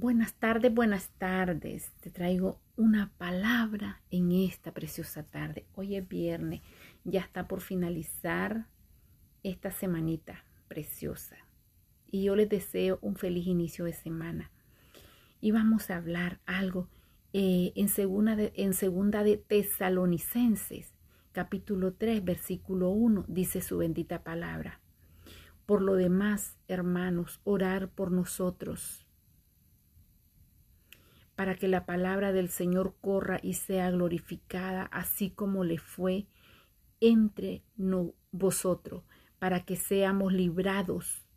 Buenas tardes, buenas tardes. Te traigo una palabra en esta preciosa tarde. Hoy es viernes, ya está por finalizar esta semanita preciosa. Y yo les deseo un feliz inicio de semana. Y vamos a hablar algo eh, en, segunda de, en segunda de Tesalonicenses, capítulo 3, versículo 1, dice su bendita palabra. Por lo demás, hermanos, orar por nosotros para que la palabra del Señor corra y sea glorificada, así como le fue entre vosotros, para que seamos librados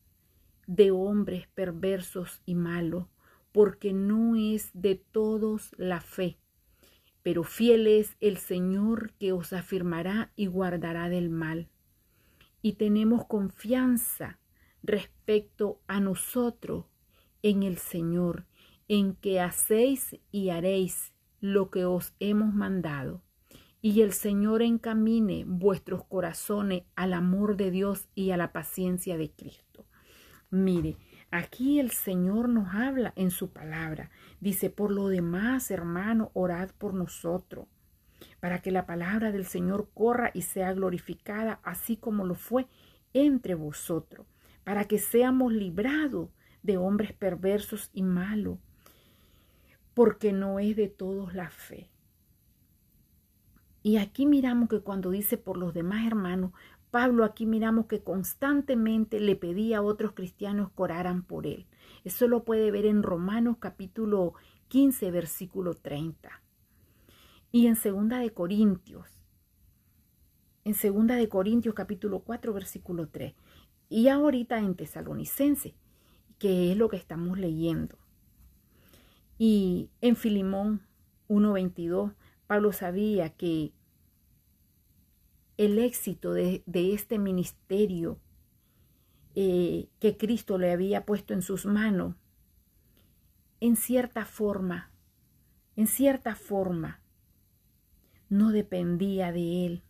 de hombres perversos y malos, porque no es de todos la fe. Pero fiel es el Señor que os afirmará y guardará del mal. Y tenemos confianza respecto a nosotros en el Señor en que hacéis y haréis lo que os hemos mandado, y el Señor encamine vuestros corazones al amor de Dios y a la paciencia de Cristo. Mire, aquí el Señor nos habla en su palabra. Dice, por lo demás, hermano, orad por nosotros, para que la palabra del Señor corra y sea glorificada, así como lo fue entre vosotros, para que seamos librados de hombres perversos y malos porque no es de todos la fe. Y aquí miramos que cuando dice por los demás hermanos, Pablo aquí miramos que constantemente le pedía a otros cristianos que oraran por él. Eso lo puede ver en Romanos capítulo 15, versículo 30. Y en Segunda de Corintios, en Segunda de Corintios capítulo 4, versículo 3. Y ahorita en Tesalonicense, que es lo que estamos leyendo. Y en Filimón 1.22, Pablo sabía que el éxito de, este ministerio eh, que Cristo le había puesto en sus manos, en cierta forma, en cierta forma, no dependía de él,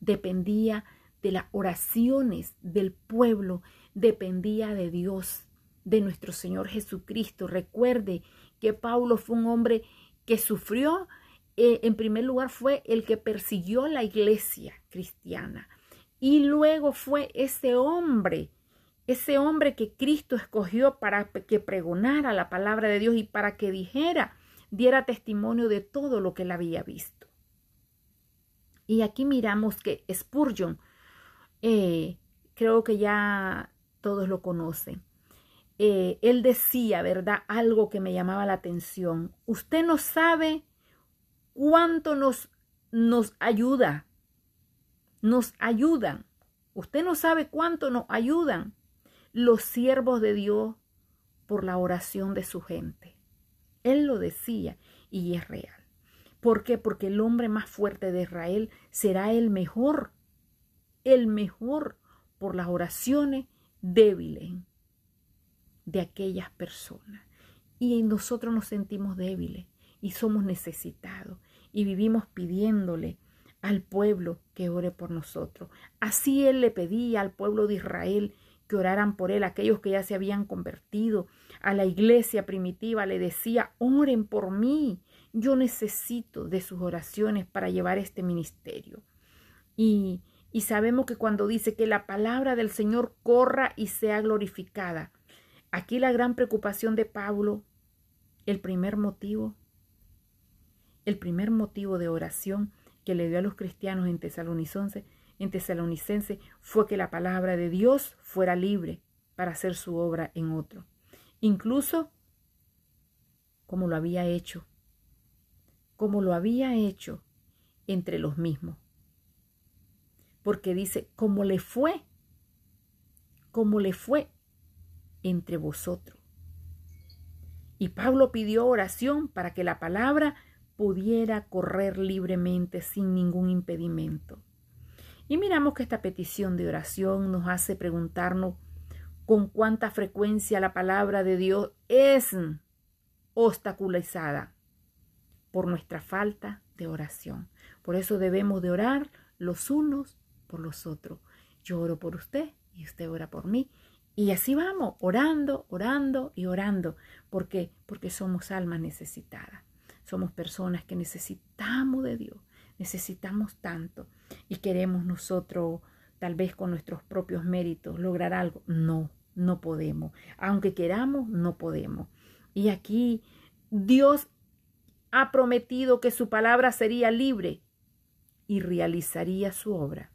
dependía de las oraciones del pueblo, dependía de Dios, de nuestro Señor Jesucristo. Recuerde que Pablo fue un hombre que sufrió, eh, en primer lugar fue el que persiguió la iglesia cristiana. Y luego fue ese hombre, ese hombre que Cristo escogió para que pregonara la palabra de Dios y para que dijera, diera testimonio de todo lo que él había visto. Y aquí miramos que Spurgeon, eh, creo que ya todos lo conocen, eh, él decía, ¿verdad? Algo que me llamaba la atención. Usted no sabe cuánto nos, nos ayuda. Nos ayudan. Usted no sabe cuánto nos ayudan los siervos de Dios por la oración de su gente. Él lo decía y es real. ¿Por qué? Porque el hombre más fuerte de Israel será el mejor, el mejor por las oraciones débiles de aquellas personas. Y nosotros nos sentimos débiles y somos necesitados y vivimos pidiéndole al pueblo que ore por nosotros. Así él le pedía al pueblo de Israel que oraran por él, aquellos que ya se habían convertido, a la iglesia primitiva le decía, oren por mí, yo necesito de sus oraciones para llevar este ministerio. Y, y sabemos que cuando dice que la palabra del Señor corra y sea glorificada, Aquí la gran preocupación de Pablo, el primer motivo, el primer motivo de oración que le dio a los cristianos en Tesalonicense, en Tesalonicense fue que la palabra de Dios fuera libre para hacer su obra en otro, incluso como lo había hecho, como lo había hecho entre los mismos. Porque dice, como le fue, como le fue entre vosotros. Y Pablo pidió oración para que la palabra pudiera correr libremente sin ningún impedimento. Y miramos que esta petición de oración nos hace preguntarnos con cuánta frecuencia la palabra de Dios es obstaculizada por nuestra falta de oración. Por eso debemos de orar los unos por los otros. Yo oro por usted y usted ora por mí y así vamos, orando, orando y orando. ¿Por qué? Porque somos almas necesitadas. Somos personas que necesitamos de Dios, necesitamos tanto y queremos nosotros tal vez con nuestros propios méritos lograr algo. No, no podemos. Aunque queramos, no podemos. Y aquí Dios ha prometido que su palabra sería libre y realizaría su obra.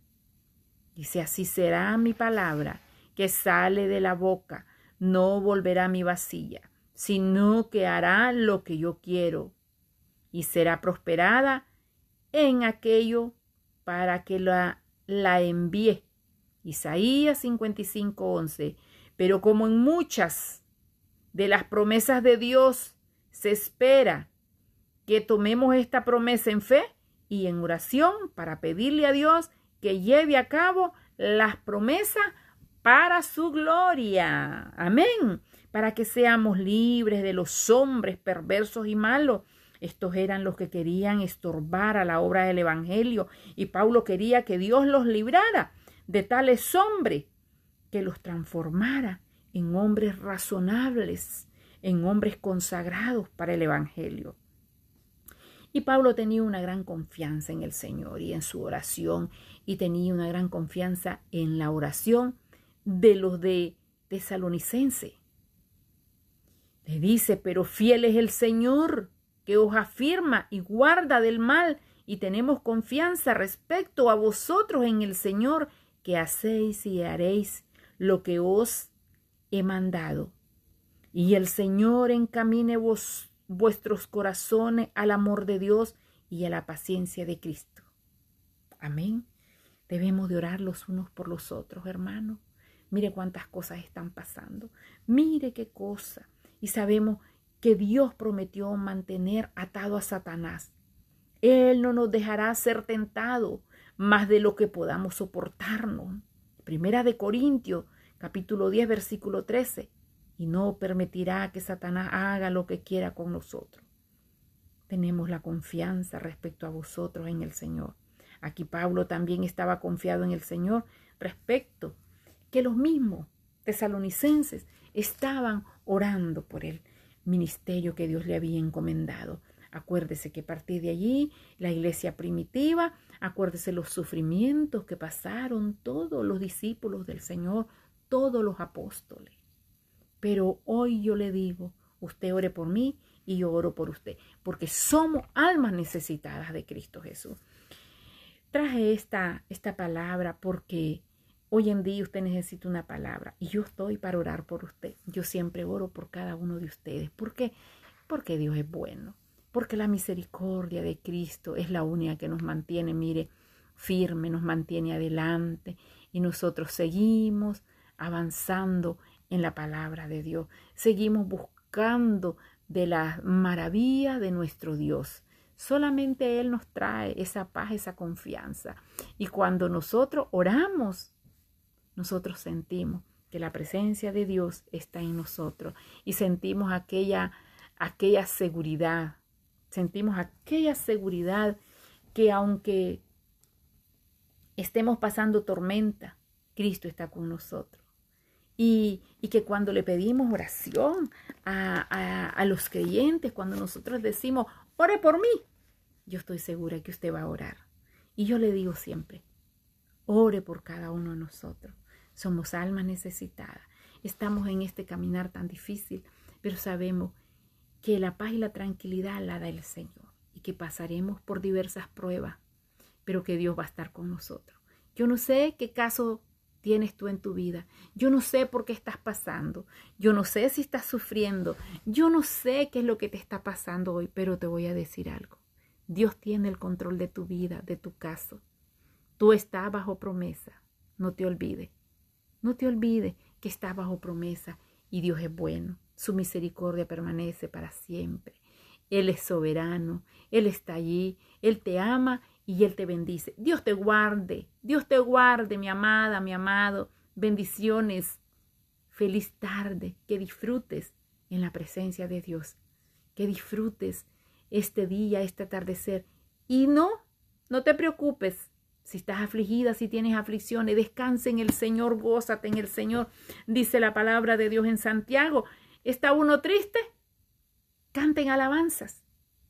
Dice, así será mi palabra que sale de la boca no volverá a mi vacía, sino que hará lo que yo quiero y será prosperada en aquello para que la, la envíe. Isaías 55:11. Pero como en muchas de las promesas de Dios se espera que tomemos esta promesa en fe y en oración para pedirle a Dios que lleve a cabo las promesas para su gloria. Amén. Para que seamos libres de los hombres perversos y malos. Estos eran los que querían estorbar a la obra del Evangelio y Pablo quería que Dios los librara de tales hombres, que los transformara en hombres razonables, en hombres consagrados para el Evangelio. Y Pablo tenía una gran confianza en el Señor y en su oración, y tenía una gran confianza en la oración de los de Tesalonicense. Le dice, pero fiel es el Señor, que os afirma y guarda del mal, y tenemos confianza respecto a vosotros en el Señor, que hacéis y haréis lo que os he mandado. Y el Señor encamine vuestros corazones al amor de Dios y a la paciencia de Cristo. Amén. Debemos de orar los unos por los otros, hermanos. Mire cuántas cosas están pasando. Mire qué cosa. Y sabemos que Dios prometió mantener atado a Satanás. Él no nos dejará ser tentado más de lo que podamos soportarnos. Primera de Corintios, capítulo 10, versículo 13. Y no permitirá que Satanás haga lo que quiera con nosotros. Tenemos la confianza respecto a vosotros en el Señor. Aquí Pablo también estaba confiado en el Señor respecto que los mismos tesalonicenses estaban orando por el ministerio que Dios le había encomendado. Acuérdese que a partir de allí, la iglesia primitiva, acuérdese los sufrimientos que pasaron todos los discípulos del Señor, todos los apóstoles. Pero hoy yo le digo, usted ore por mí y yo oro por usted, porque somos almas necesitadas de Cristo Jesús. Traje esta, esta palabra porque Hoy en día usted necesita una palabra y yo estoy para orar por usted. Yo siempre oro por cada uno de ustedes. ¿Por qué? Porque Dios es bueno. Porque la misericordia de Cristo es la única que nos mantiene, mire, firme, nos mantiene adelante y nosotros seguimos avanzando en la palabra de Dios. Seguimos buscando de la maravilla de nuestro Dios. Solamente Él nos trae esa paz, esa confianza. Y cuando nosotros oramos nosotros sentimos que la presencia de Dios está en nosotros y sentimos aquella, aquella seguridad, sentimos aquella seguridad que aunque estemos pasando tormenta, Cristo está con nosotros. Y, y que cuando le pedimos oración a, a, a los creyentes, cuando nosotros decimos, ore por mí, yo estoy segura que usted va a orar. Y yo le digo siempre, ore por cada uno de nosotros. Somos almas necesitadas. Estamos en este caminar tan difícil, pero sabemos que la paz y la tranquilidad la da el Señor y que pasaremos por diversas pruebas, pero que Dios va a estar con nosotros. Yo no sé qué caso tienes tú en tu vida. Yo no sé por qué estás pasando. Yo no sé si estás sufriendo. Yo no sé qué es lo que te está pasando hoy, pero te voy a decir algo. Dios tiene el control de tu vida, de tu caso. Tú estás bajo promesa. No te olvides. No te olvides que está bajo promesa y Dios es bueno. Su misericordia permanece para siempre. Él es soberano, Él está allí, Él te ama y Él te bendice. Dios te guarde, Dios te guarde, mi amada, mi amado. Bendiciones. Feliz tarde, que disfrutes en la presencia de Dios, que disfrutes este día, este atardecer. Y no, no te preocupes, si estás afligida, si tienes aflicciones, descanse en el Señor, gózate en el Señor, dice la palabra de Dios en Santiago. ¿Está uno triste? Canten alabanzas.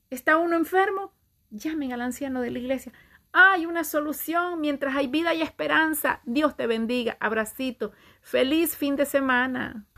¿Está uno enfermo? Llamen al anciano de la iglesia. Hay una solución mientras hay vida y esperanza. Dios te bendiga. Abracito. Feliz fin de semana.